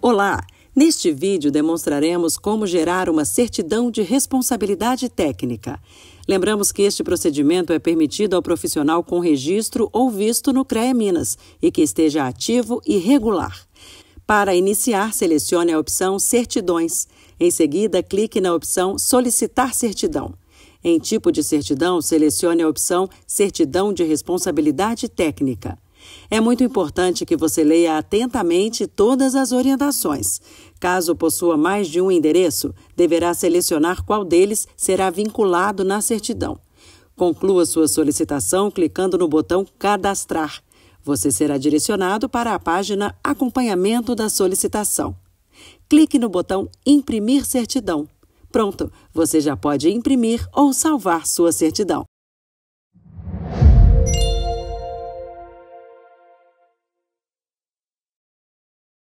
Olá! Neste vídeo demonstraremos como gerar uma certidão de responsabilidade técnica. Lembramos que este procedimento é permitido ao profissional com registro ou visto no CREA Minas e que esteja ativo e regular. Para iniciar, selecione a opção Certidões. Em seguida, clique na opção Solicitar certidão. Em tipo de certidão, selecione a opção Certidão de responsabilidade técnica. É muito importante que você leia atentamente todas as orientações. Caso possua mais de um endereço, deverá selecionar qual deles será vinculado na certidão. Conclua sua solicitação clicando no botão Cadastrar. Você será direcionado para a página Acompanhamento da solicitação. Clique no botão Imprimir certidão. Pronto, você já pode imprimir ou salvar sua certidão.